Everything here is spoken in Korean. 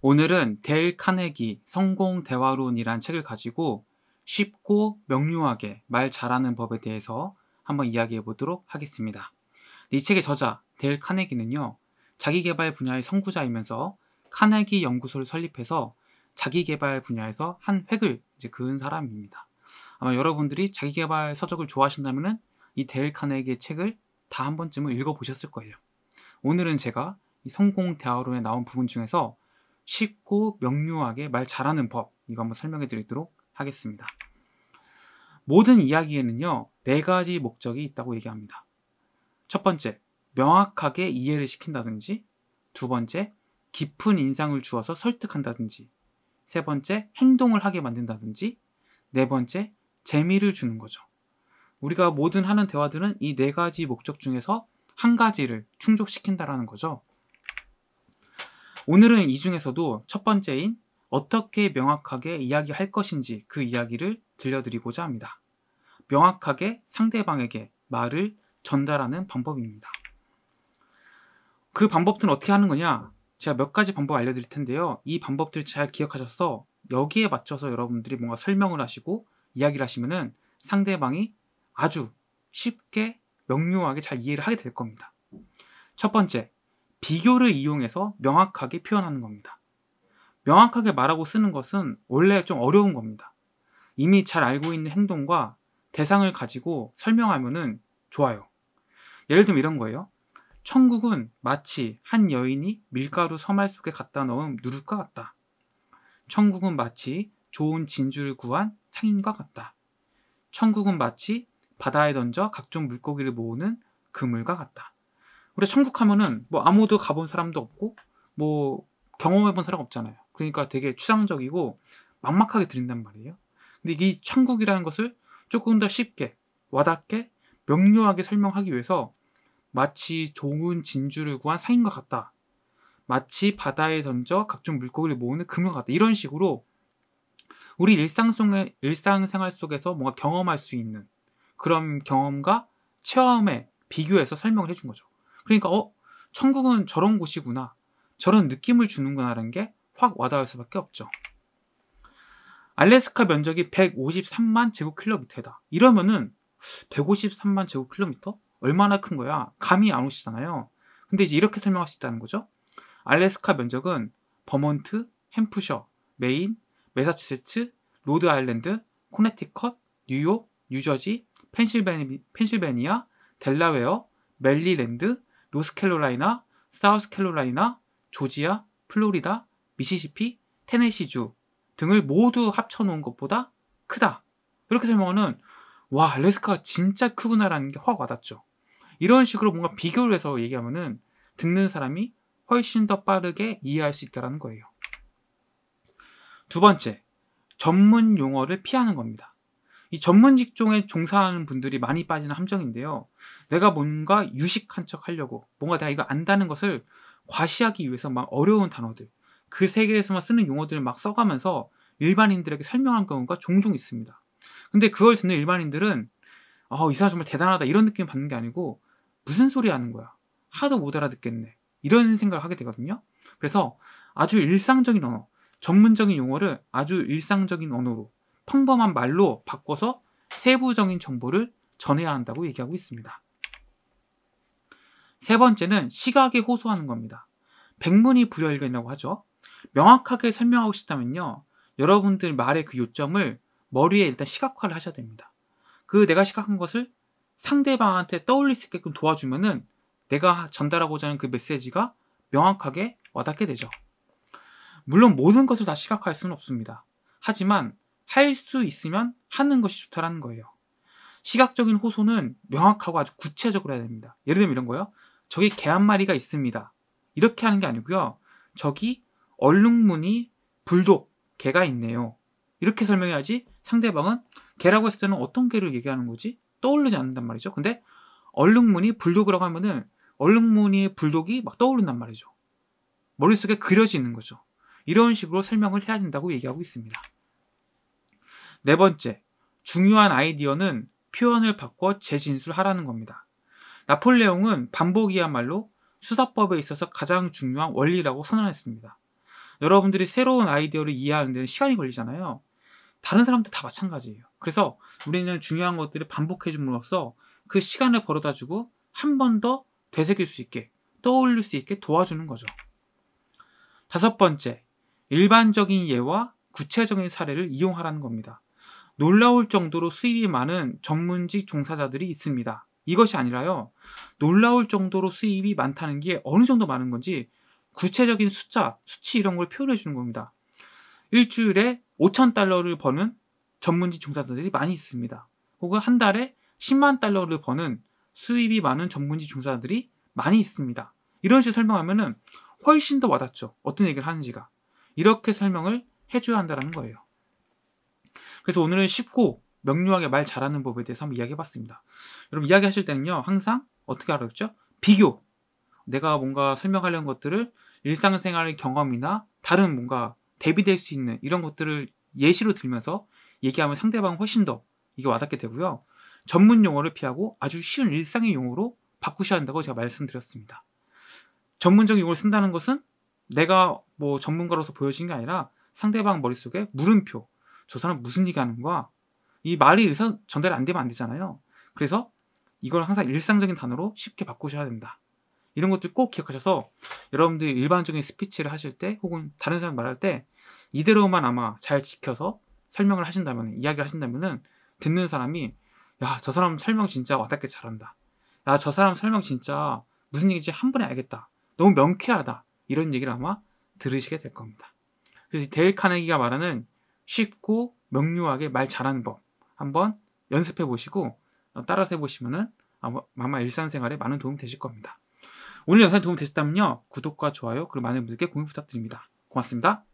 오늘은 델 카네기 성공 대화론이란 책을 가지고 쉽고 명료하게 말 잘하는 법에 대해서 한번 이야기해 보도록 하겠습니다. 이 책의 저자 델 카네기는요. 자기개발 분야의 선구자이면서 카네기 연구소를 설립해서 자기개발 분야에서 한 획을 이제 그은 사람입니다. 아마 여러분들이 자기개발 서적을 좋아하신다면 이 델 카네기의 책을 다 한 번쯤은 읽어보셨을 거예요. 오늘은 제가 이 성공 대화론에 나온 부분 중에서 쉽고 명료하게 말 잘하는 법 이거 한번 설명해 드리도록 하겠습니다. 모든 이야기에는요 네 가지 목적이 있다고 얘기합니다. 첫 번째, 명확하게 이해를 시킨다든지 두 번째, 깊은 인상을 주어서 설득한다든지 세 번째, 행동을 하게 만든다든지 네 번째, 재미를 주는 거죠. 우리가 모든 하는 대화들은 이 네 가지 목적 중에서 한 가지를 충족시킨다라는 거죠. 오늘은 이 중에서도 첫 번째인 어떻게 명확하게 이야기할 것인지 그 이야기를 들려드리고자 합니다. 명확하게 상대방에게 말을 전달하는 방법입니다. 그 방법들은 어떻게 하는 거냐? 제가 몇 가지 방법 알려드릴 텐데요. 이 방법들 잘 기억하셔서 여기에 맞춰서 여러분들이 뭔가 설명을 하시고 이야기를 하시면은 상대방이 아주 쉽게 명료하게 잘 이해를 하게 될 겁니다. 첫 번째, 비교를 이용해서 명확하게 표현하는 겁니다. 명확하게 말하고 쓰는 것은 원래 좀 어려운 겁니다. 이미 잘 알고 있는 행동과 대상을 가지고 설명하면 좋아요. 예를 들면 이런 거예요. 천국은 마치 한 여인이 밀가루 서말 속에 갖다 넣은 누룩과 같다. 천국은 마치 좋은 진주를 구한 상인과 같다. 천국은 마치 바다에 던져 각종 물고기를 모으는 그물과 같다. 우리 천국 하면은 뭐 아무도 가본 사람도 없고 뭐 경험해본 사람 없잖아요. 그러니까 되게 추상적이고 막막하게 들린단 말이에요. 근데 이 천국이라는 것을 조금 더 쉽게 와닿게 명료하게 설명하기 위해서 마치 좋은 진주를 구한 상인과 같다. 마치 바다에 던져 각종 물고기를 모으는 금과 같다. 이런 식으로 우리 일상 속에 일상생활 속에서 뭔가 경험할 수 있는 그런 경험과 체험에 비교해서 설명을 해준 거죠. 그러니까 어 천국은 저런 곳이구나 저런 느낌을 주는구나라는 게 확 와닿을 수밖에 없죠. 알래스카 면적이 153만 제곱킬로미터다. 이러면은 153만 제곱킬로미터? 얼마나 큰 거야? 감이 안 오시잖아요. 근데 이제 이렇게 설명할 수 있다는 거죠. 알래스카 면적은 버먼트, 햄프셔, 메인, 메사추세츠, 로드아일랜드, 코네티컷, 뉴욕, 뉴저지, 펜실베니, 아 델라웨어, 멜리랜드, 노스캐롤라이나, 사우스캐롤라이나, 조지아, 플로리다, 미시시피, 테네시주 등을 모두 합쳐놓은 것보다 크다. 이렇게 설명하는 와레스카가 진짜 크구나라는 게 확 와닿죠. 이런 식으로 뭔가 비교를 해서 얘기하면은 듣는 사람이 훨씬 더 빠르게 이해할 수 있다는 거예요. 두 번째, 전문 용어를 피하는 겁니다. 이 전문 직종에 종사하는 분들이 많이 빠지는 함정인데요. 내가 뭔가 유식한 척 하려고, 뭔가 내가 이거 안다는 것을 과시하기 위해서 막 어려운 단어들, 그 세계에서만 쓰는 용어들을 막 써가면서 일반인들에게 설명한 경우가 종종 있습니다. 근데 그걸 듣는 일반인들은 아, 이 사람 정말 대단하다 이런 느낌 을 받는 게 아니고 무슨 소리 하는 거야? 하도 못 알아듣겠네. 이런 생각을 하게 되거든요. 그래서 아주 일상적인 언어, 전문적인 용어를 아주 일상적인 언어로 평범한 말로 바꿔서 세부적인 정보를 전해야 한다고 얘기하고 있습니다. 세 번째는 시각에 호소하는 겁니다. 백문이 불여일견이라고 하죠. 명확하게 설명하고 싶다면요. 여러분들 말의 그 요점을 머리에 일단 시각화를 하셔야 됩니다. 그 내가 시각한 것을 상대방한테 떠올릴 수 있게끔 도와주면은 내가 전달하고자 하는 그 메시지가 명확하게 와닿게 되죠. 물론 모든 것을 다 시각화할 수는 없습니다. 하지만 할수 있으면 하는 것이 좋다라는 거예요. 시각적인 호소는 명확하고 아주 구체적으로 해야 됩니다. 예를 들면 이런 거예요. 저기 개 한 마리가 있습니다. 이렇게 하는 게 아니고요. 저기 얼룩무늬 불독 개가 있네요. 이렇게 설명해야지 상대방은 개라고 했을 때는 어떤 개를 얘기하는 거지? 떠오르지 않는단 말이죠. 근데 얼룩무늬 불독이라고 하면은 얼룩무늬 불독이 막 떠오른단 말이죠. 머릿속에 그려지는 거죠. 이런 식으로 설명을 해야 된다고 얘기하고 있습니다. 네 번째, 중요한 아이디어는 표현을 바꿔 재진술하라는 겁니다. 나폴레옹은 반복이야말로 수사법에 있어서 가장 중요한 원리라고 선언했습니다. 여러분들이 새로운 아이디어를 이해하는 데는 시간이 걸리잖아요. 다른 사람들 다 마찬가지예요. 그래서 우리는 중요한 것들을 반복해줌으로써 그 시간을 벌어다주고 한 번 더 되새길 수 있게 떠올릴 수 있게 도와주는 거죠. 다섯 번째, 일반적인 예와 구체적인 사례를 이용하라는 겁니다. 놀라울 정도로 수입이 많은 전문직 종사자들이 있습니다. 이것이 아니라요. 놀라울 정도로 수입이 많다는 게 어느 정도 많은 건지 구체적인 숫자, 수치 이런 걸 표현해 주는 겁니다. 일주일에 5천 달러를 버는 전문직 종사자들이 많이 있습니다. 혹은 한 달에 10만 달러를 버는 수입이 많은 전문직 종사자들이 많이 있습니다. 이런 식으로 설명하면 훨씬 더 와닿죠. 어떤 얘기를 하는지가. 이렇게 설명을 해줘야 한다는 거예요. 그래서 오늘은 쉽고 명료하게 말 잘하는 법에 대해서 한번 이야기해봤습니다. 여러분 이야기하실 때는요 항상 어떻게 하라죠? 고했 비교. 내가 뭔가 설명하려는 것들을 일상생활의 경험이나 다른 뭔가 대비될 수 있는 이런 것들을 예시로 들면서 얘기하면 상대방은 훨씬 더 이게 와닿게 되고요. 전문 용어를 피하고 아주 쉬운 일상의 용어로 바꾸셔야 한다고 제가 말씀드렸습니다. 전문적인 용어를 쓴다는 것은 내가 뭐 전문가로서 보여진 게 아니라 상대방 머릿속에 물음표, 저 사람 무슨 얘기하는 거야? 이 말이 의사 전달 이안 되면 안 되잖아요. 그래서 이걸 항상 일상적인 단어로 쉽게 바꾸셔야 된다. 이런 것들 꼭 기억하셔서 여러분들이 일반적인 스피치를 하실 때 혹은 다른 사람 말할 때 이대로만 아마 잘 지켜서 설명을 하신다면 이야기를 하신다면 듣는 사람이 야저 사람 설명 진짜 와닿게 잘한다. 야저 사람 설명 진짜 무슨 얘기인지 한 번에 알겠다. 너무 명쾌하다. 이런 얘기를 아마 들으시게 될 겁니다. 그래서 데일 카네기가 말하는 쉽고 명료하게 말 잘하는 법 한번 연습해 보시고 어, 따라서 해보시면은 아마 일상생활에 많은 도움 이 되실 겁니다. 오늘 영상 도움 이 되셨다면요 구독과 좋아요 그리고 많은 분들께 공유 부탁드립니다. 고맙습니다.